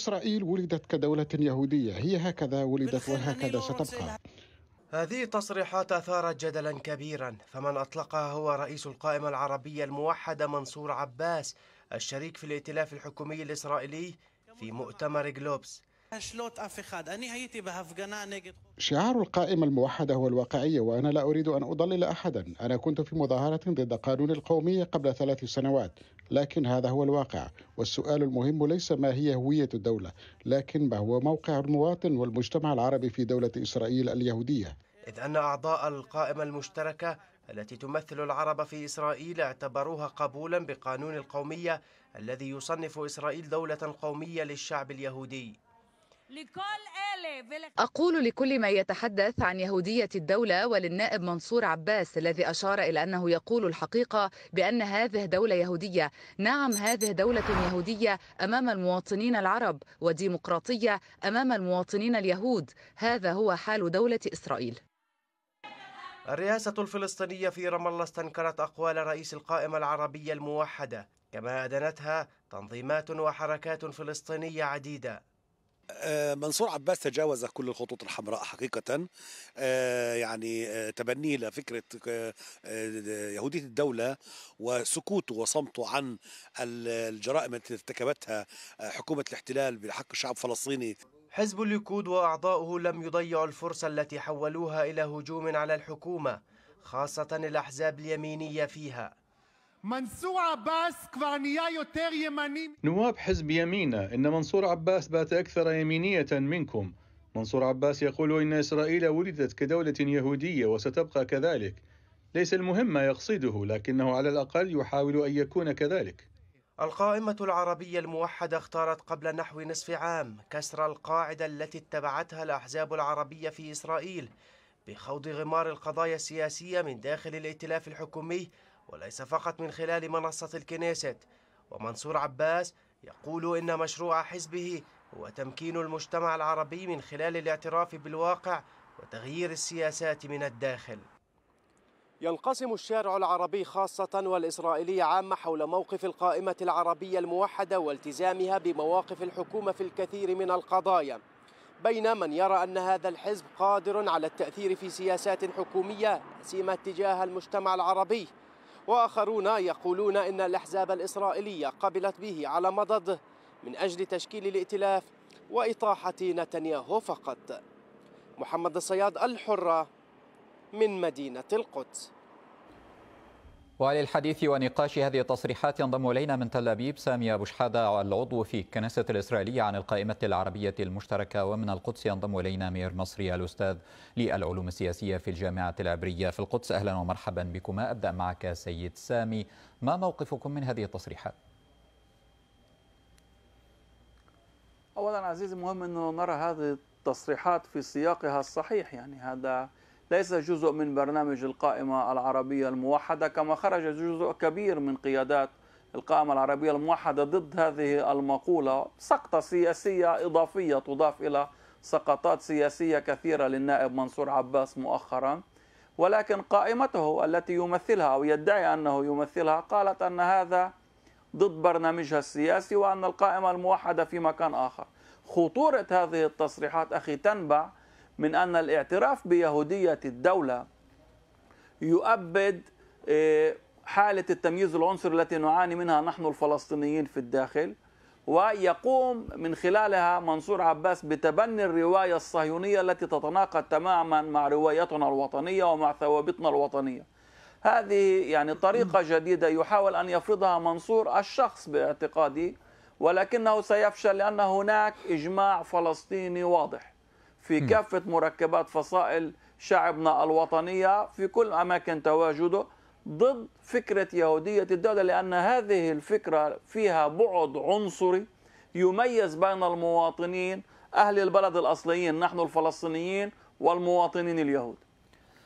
إسرائيل ولدت كدولة يهودية هي هكذا ولدت وهكذا ستبقى هذه التصريحات أثارت جدلا كبيرا فمن أطلقها هو رئيس القائمة العربية الموحدة منصور عباس الشريك في الائتلاف الحكومي الإسرائيلي في مؤتمر جلوبس شعار القائمة الموحدة هو الواقعية وأنا لا أريد أن أضلل أحدا أنا كنت في مظاهرة ضد قانون القومية قبل ثلاث سنوات لكن هذا هو الواقع والسؤال المهم ليس ما هي هوية الدولة لكن ما هو موقع المواطن والمجتمع العربي في دولة إسرائيل اليهودية إذ أن أعضاء القائمة المشتركة التي تمثل العرب في إسرائيل اعتبروها قبولا بقانون القومية الذي يصنف إسرائيل دولة قومية للشعب اليهودي أقول لكل ما يتحدث عن يهودية الدولة وللنائب منصور عباس الذي أشار إلى أنه يقول الحقيقة بأن هذه دولة يهودية نعم هذه دولة يهودية أمام المواطنين العرب وديمقراطية أمام المواطنين اليهود هذا هو حال دولة إسرائيل الرئاسة الفلسطينية في رام الله استنكرت أقوال رئيس القائمة العربية الموحدة كما أدنتها تنظيمات وحركات فلسطينية عديدة آه، منصور عباس تجاوز كل الخطوط الحمراء حقيقة آه، يعني آه، تبنيه لفكرة يهودية الدولة وسكوته وصمته عن الجرائم التي ارتكبتها حكومة الاحتلال بحق الشعب الفلسطيني حزب الليكود وأعضاؤه لم يضيعوا الفرصة التي حولوها إلى هجوم على الحكومة خاصة الأحزاب اليمينية فيها منصور عباس نواب حزب يمينة إن منصور عباس بات أكثر يمينية منكم منصور عباس يقول إن إسرائيل ولدت كدولة يهودية وستبقى كذلك ليس المهم ما يقصده لكنه على الأقل يحاول أن يكون كذلك القائمة العربية الموحدة اختارت قبل نحو نصف عام كسر القاعدة التي اتبعتها الأحزاب العربية في إسرائيل بخوض غمار القضايا السياسية من داخل الائتلاف الحكومي وليس فقط من خلال منصة الكنيست ومنصور عباس يقول إن مشروع حزبه هو تمكين المجتمع العربي من خلال الاعتراف بالواقع وتغيير السياسات من الداخل ينقسم الشارع العربي خاصة والإسرائيلي عامة حول موقف القائمة العربية الموحدة والتزامها بمواقف الحكومة في الكثير من القضايا بين من يرى أن هذا الحزب قادر على التأثير في سياسات حكومية سيما اتجاه المجتمع العربي وآخرون يقولون إن الأحزاب الإسرائيلية قبلت به على مضض من أجل تشكيل الائتلاف وإطاحة نتنياهو فقط محمد الصياد الحرة من مدينة القدس وللحديث ونقاش هذه التصريحات ينضم الينا من تل ابيب سامي ابو شحاده العضو في كنيسة الاسرائيليه عن القائمه العربيه المشتركه ومن القدس ينضم الينا مير مصري الاستاذ للعلوم السياسيه في الجامعه العبريه في القدس اهلا ومرحبا بكما ابدا معك سيد سامي ما موقفكم من هذه التصريحات؟ اولا عزيزي مهم انه نرى هذه التصريحات في سياقها الصحيح يعني هذا ليس جزء من برنامج القائمة العربية الموحدة كما خرج جزء كبير من قيادات القائمة العربية الموحدة ضد هذه المقولة سقطة سياسية إضافية تضاف إلى سقطات سياسية كثيرة للنائب منصور عباس مؤخرا ولكن قائمته التي يمثلها أو يدعي أنه يمثلها قالت أن هذا ضد برنامجها السياسي وأن القائمة الموحدة في مكان آخر خطورة هذه التصريحات أخي تنبع من أن الاعتراف بيهودية الدولة يؤبد آه، حالة التمييز العنصري التي نعاني منها نحن الفلسطينيين في الداخل ويقوم من خلالها منصور عباس بتبني الرواية الصهيونية التي تتناقض تماما مع روايتنا الوطنية ومع ثوابتنا الوطنية هذه يعني طريقة جديدة يحاول أن يفرضها منصور الشخص باعتقادي ولكنه سيفشل لأن هناك إجماع فلسطيني واضح في كافة مركبات فصائل شعبنا الوطنية في كل أماكن تواجده ضد فكرة يهودية الدولة لأن هذه الفكرة فيها بعد عنصري يميز بين المواطنين أهل البلد الأصليين نحن الفلسطينيين والمواطنين اليهود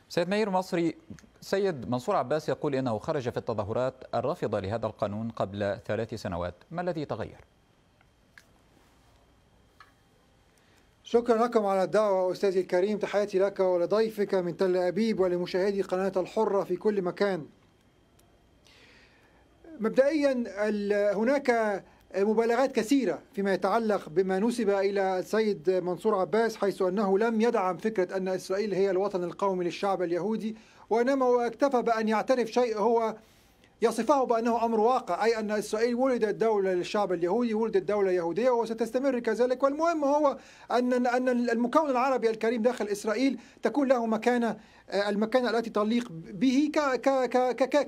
سيد مير مصري سيد منصور عباس يقول إنه خرج في التظاهرات الرافضة لهذا القانون قبل ثلاث سنوات ما الذي تغير؟ شكرا لكم على الدعوة أستاذي الكريم تحياتي لك ولضيفك من تل أبيب ولمشاهدي قناة الحرة في كل مكان مبدئيا هناك مبالغات كثيرة فيما يتعلق بما نسب إلى السيد منصور عباس حيث أنه لم يدعم فكرة أن إسرائيل هي الوطن القومي للشعب اليهودي وإنما هو اكتفى بأن يعترف شيء هو يصفه بأنه أمر واقع أي أن إسرائيل ولدت دولة للشعب اليهودي ولدت دولة يهودية وستستمر كذلك والمهم هو أن أن المكون العربي الكريم داخل إسرائيل تكون له مكانة آه، المكانة التي تليق به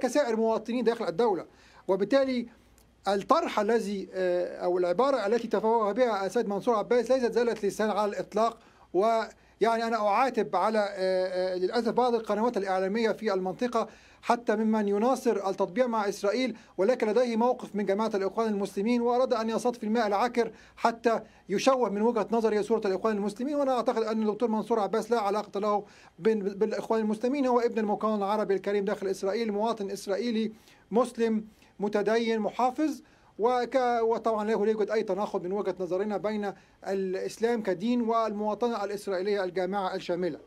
كسائر مواطنين داخل الدولة وبالتالي الطرح الذي آه، أو العبارة التي تفوه بها السيد منصور عباس ليست زالت لسان على الإطلاق و يعني أنا أعاتب على آه، آه، للأسف بعض القنوات الإعلامية في المنطقة حتى ممن يناصر التطبيع مع إسرائيل ولكن لديه موقف من جماعة الإخوان المسلمين وأراد أن يصطف في الماء العكر حتى يشوه من وجهة نظري صورة الإخوان المسلمين وأنا أعتقد أن الدكتور منصور عباس لا علاقة له بالإخوان المسلمين هو ابن المكون العربي الكريم داخل إسرائيل مواطن إسرائيلي مسلم متدين محافظ وك... وطبعا لا يوجد أي تناقض من وجهة نظرنا بين الإسلام كدين والمواطنة الإسرائيلية الجامعة الشاملة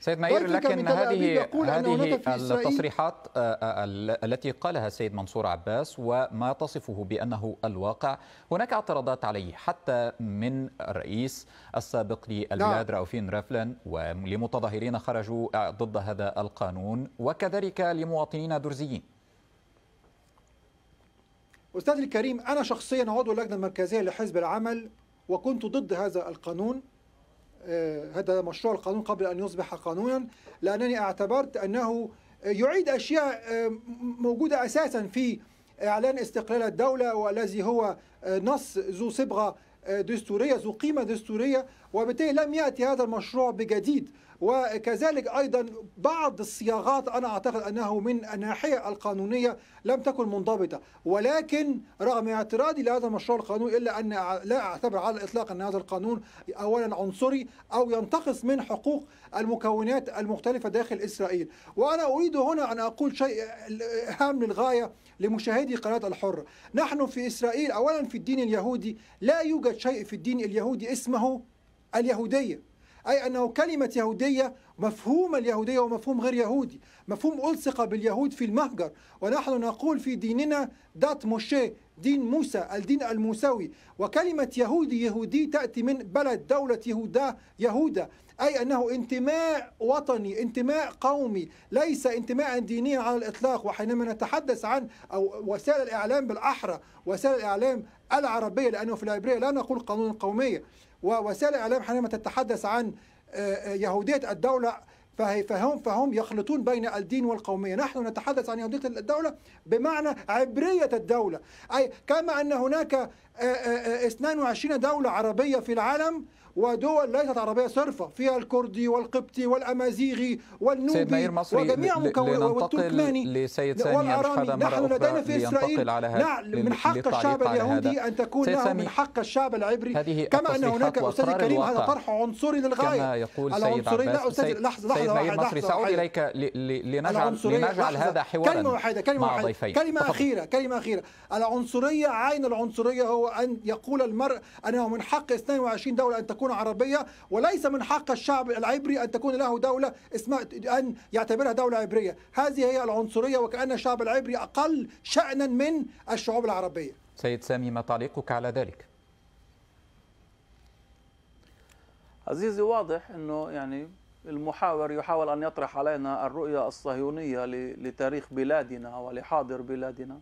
سيد ماير لكن هذه هذه التصريحات آه، آه، التي قالها السيد منصور عباس وما تصفه بانه الواقع هناك اعتراضات عليه حتى من الرئيس السابق للبلاد نعم. راوفين رافلن ولمتظاهرين خرجوا ضد هذا القانون وكذلك لمواطنين درزيين أستاذ الكريم أنا شخصيا عضو اللجنة المركزية لحزب العمل وكنت ضد هذا القانون آه، هذا مشروع القانون قبل أن يصبح قانونا لأنني اعتبرت أنه يعيد أشياء آه، موجودة أساسا في إعلان استقلال الدولة والذي هو آه، نص ذو صبغة دستورية ذو قيمة دستورية وبالتالي لم يأتي هذا المشروع بجديد وكذلك أيضا بعض الصياغات أنا أعتقد أنه من الناحية القانونية لم تكن منضبطة ولكن رغم اعتراضي لهذا المشروع القانوني إلا أن لا أعتبر على الإطلاق أن هذا القانون أولا عنصري أو ينتقص من حقوق المكونات المختلفة داخل إسرائيل وأنا أريد هنا أن أقول شيء هام للغاية لمشاهدي قناة الحرة نحن في إسرائيل أولا في الدين اليهودي لا يوجد شيء في الدين اليهودي اسمه اليهودية أي أنه كلمة يهودية مفهوم اليهودية ومفهوم غير يهودي مفهوم ألصق باليهود في المهجر ونحن نقول في ديننا دات موشي دين موسى الدين الموسوي وكلمة يهودي يهودي تأتي من بلد دولة يهودا يهودا أي أنه انتماء وطني انتماء قومي ليس انتماء دينيا على الإطلاق وحينما نتحدث عن أو وسائل الإعلام بالأحرى وسائل الإعلام العربية لأنه في العبرية لا نقول قانون قومية ووسائل الاعلام حينما تتحدث عن آه، آه، يهوديه الدوله فهم فهم يخلطون بين الدين والقومية نحن نتحدث عن يهودية الدولة بمعنى عبرية الدولة أي كما أن هناك 22 آه، دولة عربية في العالم ودول ليست عربية صرفة فيها الكردي والقبطي والأمازيغي والنوبي مصري وجميع مكونات التركماني لسيد سامي والأرامي نحن لدينا في إسرائيل على نعم، من حق الشعب اليهودي أن تكون لها نعم، من حق الشعب العبري كما أن هناك أستاذ كريم هذا طرح عنصري للغاية كما يقول سيد عباس استاذ لحظة لحظة سيد مير مصري سأعود إليك لنجعل, لنجعل هذا حوارا كلمة واحدة كلمة واحدة كلمة أخيرة كلمة أخيرة العنصرية عين العنصرية هو أن يقول المرء أنه من حق 22 دولة أن تكون تكون عربيه وليس من حق الشعب العبري ان تكون له دوله اسمها ان يعتبرها دوله عبريه، هذه هي العنصريه وكان الشعب العبري اقل شانا من الشعوب العربيه. سيد سامي ما تعليقك على ذلك؟ عزيزي واضح انه يعني المحاور يحاول ان يطرح علينا الرؤيه الصهيونيه لتاريخ بلادنا ولحاضر بلادنا.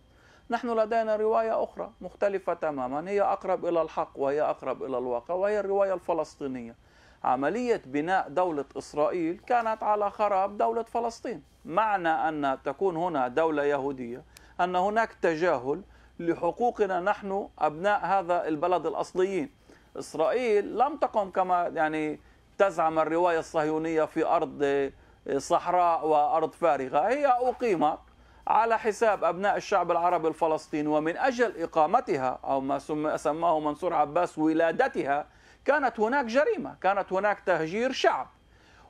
نحن لدينا رواية أخرى مختلفة تماما هي أقرب إلى الحق وهي أقرب إلى الواقع وهي الرواية الفلسطينية عملية بناء دولة إسرائيل كانت على خراب دولة فلسطين معنى أن تكون هنا دولة يهودية أن هناك تجاهل لحقوقنا نحن أبناء هذا البلد الأصليين إسرائيل لم تقم كما يعني تزعم الرواية الصهيونية في أرض صحراء وأرض فارغة هي أقيمت على حساب أبناء الشعب العربي الفلسطيني ومن أجل إقامتها أو ما سماه منصور عباس ولادتها كانت هناك جريمة كانت هناك تهجير شعب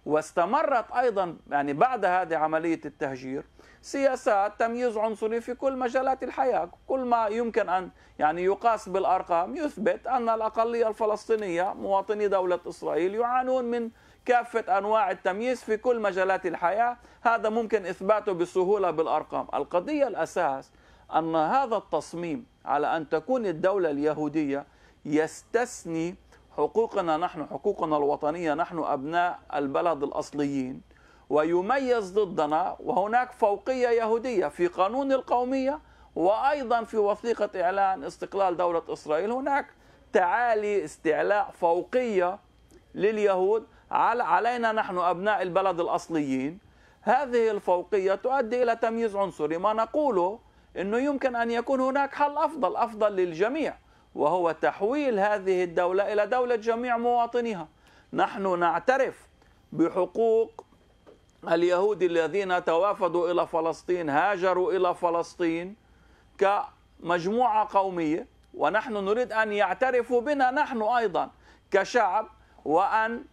واستمرت أيضا يعني بعد هذه عملية التهجير سياسات تمييز عنصري في كل مجالات الحياة كل ما يمكن أن يعني يقاس بالأرقام يثبت أن الأقلية الفلسطينية مواطني دولة إسرائيل يعانون من كافة أنواع التمييز في كل مجالات الحياة هذا ممكن إثباته بسهولة بالأرقام القضية الأساس أن هذا التصميم على أن تكون الدولة اليهودية يستثني حقوقنا نحن حقوقنا الوطنية نحن أبناء البلد الأصليين ويميز ضدنا وهناك فوقية يهودية في قانون القومية وأيضا في وثيقة إعلان استقلال دولة إسرائيل هناك تعالي استعلاء فوقية لليهود علينا نحن أبناء البلد الأصليين هذه الفوقية تؤدي إلى تمييز عنصري ما نقوله أنه يمكن أن يكون هناك حل أفضل أفضل للجميع وهو تحويل هذه الدولة إلى دولة جميع مواطنيها نحن نعترف بحقوق اليهود الذين توافدوا إلى فلسطين هاجروا إلى فلسطين كمجموعة قومية ونحن نريد أن يعترفوا بنا نحن أيضا كشعب وأن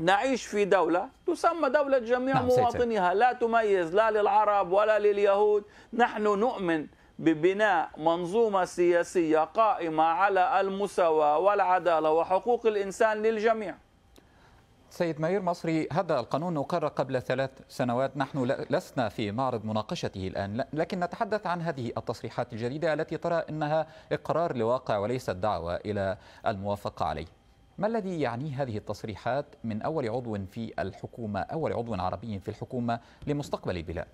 نعيش في دولة تسمى دولة جميع نعم مواطنيها لا تميز لا للعرب ولا لليهود نحن نؤمن ببناء منظومة سياسية قائمة على المساواة والعدالة وحقوق الإنسان للجميع سيد ماير مصري هذا القانون أقر قبل ثلاث سنوات نحن لسنا في معرض مناقشته الآن لكن نتحدث عن هذه التصريحات الجديدة التي ترى أنها إقرار لواقع وليست دعوة إلى الموافقة عليه ما الذي يعنيه هذه التصريحات من أول عضو في الحكومة أول عضو عربي في الحكومة لمستقبل البلاد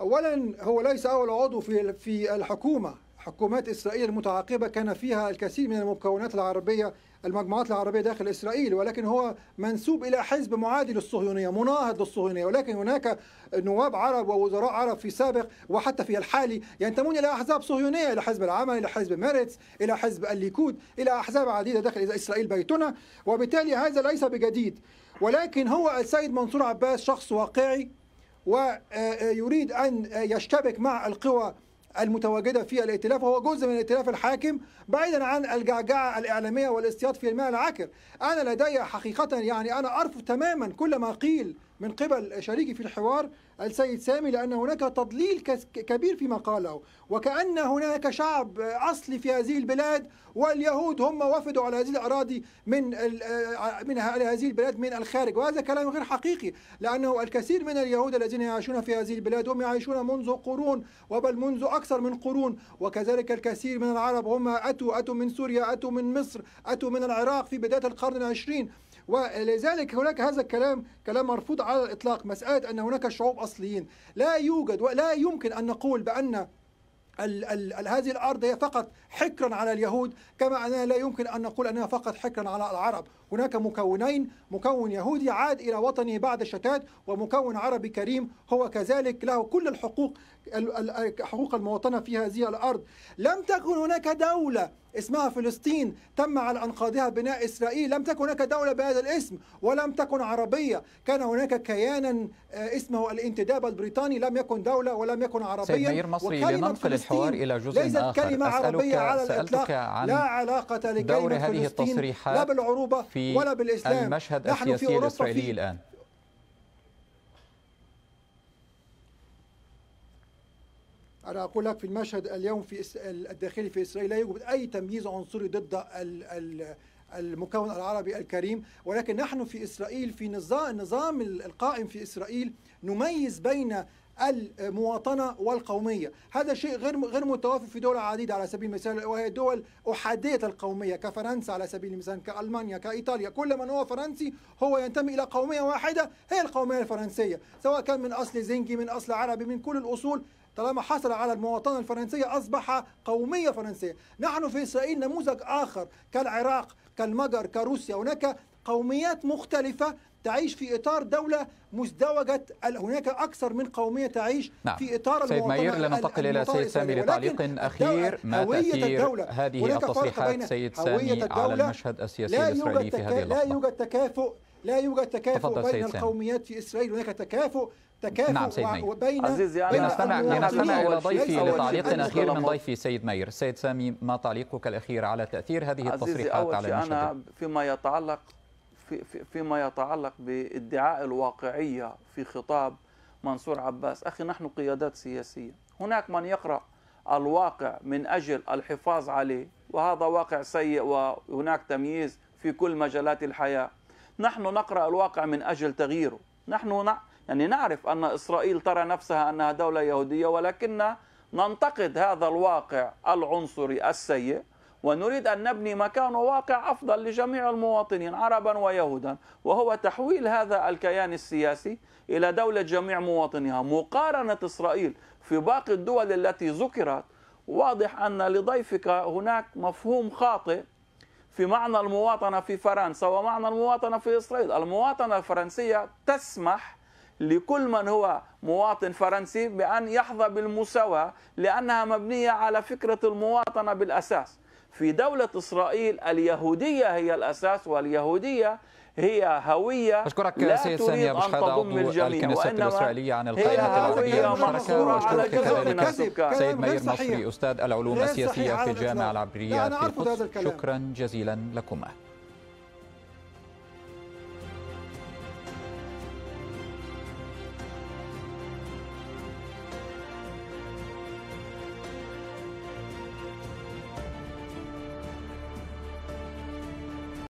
أولا هو ليس أول عضو في في الحكومة حكومات إسرائيل المتعاقبة كان فيها الكثير من المكونات العربية المجموعات العربية داخل إسرائيل ولكن هو منسوب إلى حزب معادي للصهيونية مناهض للصهيونية ولكن هناك نواب عرب ووزراء عرب في سابق وحتى في الحالي ينتمون إلى أحزاب صهيونية إلى حزب العمل إلى حزب ميرتس إلى حزب الليكود إلى أحزاب عديدة داخل إسرائيل بيتنا وبالتالي هذا ليس بجديد ولكن هو السيد منصور عباس شخص واقعي ويريد أن يشتبك مع القوى المتواجدة في الائتلاف وهو جزء من الائتلاف الحاكم بعيدا عن الجعجعة الإعلامية والاستياط في الماء العكر أنا لدي حقيقة يعني أنا أرفض تماما كل ما قيل من قبل شريكي في الحوار السيد سامي لأن هناك تضليل كبير فيما قاله وكأن هناك شعب أصلي في هذه البلاد واليهود هم وفدوا على هذه الأراضي من آه، من هذه البلاد من الخارج وهذا كلام غير حقيقي لأنه الكثير من اليهود الذين يعيشون في هذه البلاد هم يعيشون منذ قرون وبل منذ أكثر من قرون وكذلك الكثير من العرب هم أتوا أتوا من سوريا أتوا من مصر أتوا من العراق في بداية القرن العشرين ولذلك هناك هذا الكلام كلام مرفوض على الإطلاق مسألة أن هناك شعوب أصليين لا يوجد ولا يمكن أن نقول بأن ال ال ال هذه الارض هي فقط حكرا على اليهود كما أننا لا يمكن أن نقول أنها فقط حكرا على العرب هناك مكونين مكون يهودي عاد إلى وطنه بعد الشتات ومكون عربي كريم هو كذلك له كل الحقوق حقوق المواطنة في هذه الأرض لم تكن هناك دولة اسمها فلسطين تم على أنقاضها بناء إسرائيل لم تكن هناك دولة بهذا الاسم ولم تكن عربية كان هناك كيانا آه، اسمه الانتداب البريطاني لم يكن دولة ولم يكن عربيا سيد مصري لننقل الحوار إلى جزء آخر كلمة عربية على الإطلاق عن لا علاقة لكلمة هذه التصريحات لا بالعروبة في ولا بالإسلام المشهد نحن السياسي في الإسرائيلي في الآن أنا أقول لك في المشهد اليوم في الداخلي في إسرائيل لا يوجد أي تمييز عنصري ضد المكون العربي الكريم ولكن نحن في إسرائيل في نظام النظام القائم في إسرائيل نميز بين المواطنه والقوميه، هذا شيء غير غير متوافق في دول عديده على سبيل المثال وهي دول احاديه القوميه كفرنسا على سبيل المثال كالمانيا كايطاليا، كل من هو فرنسي هو ينتمي الى قوميه واحده هي القوميه الفرنسيه، سواء كان من اصل زنجي من اصل عربي من كل الاصول طالما حصل على المواطنة الفرنسية أصبح قومية فرنسية نحن في إسرائيل نموذج آخر كالعراق كالمجر كروسيا هناك قوميات مختلفة تعيش في اطار دوله مزدوجه هناك اكثر من قوميه تعيش نعم. في اطار سيد ماير لننتقل الى سيد سامي لتعليق اخير ما تاثير هذه التصريحات سيد سامي على المشهد السياسي الاسرائيلي في هذه اللحظه لا يوجد تكافؤ لا يوجد تكافؤ بين القوميات في اسرائيل هناك تكافؤ تكافؤ نعم سيد ماير. وبين لنستمع لنستمع الى ضيفي لتعليق اخير من ضيفي سيد ماير سيد سامي ما تعليقك الاخير على تاثير هذه التصريحات على المشهد انا فيما يتعلق في فيما يتعلق بادعاء الواقعية في خطاب منصور عباس أخي نحن قيادات سياسية هناك من يقرأ الواقع من أجل الحفاظ عليه وهذا واقع سيء وهناك تمييز في كل مجالات الحياة نحن نقرأ الواقع من أجل تغييره نحن ن... يعني نعرف أن إسرائيل ترى نفسها أنها دولة يهودية ولكن ننتقد هذا الواقع العنصري السيء ونريد أن نبني مكان وواقع أفضل لجميع المواطنين عربا ويهودا وهو تحويل هذا الكيان السياسي إلى دولة جميع مواطنيها مقارنة إسرائيل في باقي الدول التي ذكرت واضح أن لضيفك هناك مفهوم خاطئ في معنى المواطنة في فرنسا ومعنى المواطنة في إسرائيل المواطنة الفرنسية تسمح لكل من هو مواطن فرنسي بأن يحظى بالمساواة لأنها مبنية على فكرة المواطنة بالأساس في دولة إسرائيل اليهودية هي الأساس واليهودية هي هوية أشكرك لا سيد سامي أن تضم الجميع وإنما الإسرائيلية عن القيادة العربية المشتركة وأشكرك كذلك سيد مير مصري أستاذ العلوم السياسية في الجامعة العبرية في القدس شكرا جزيلا لكما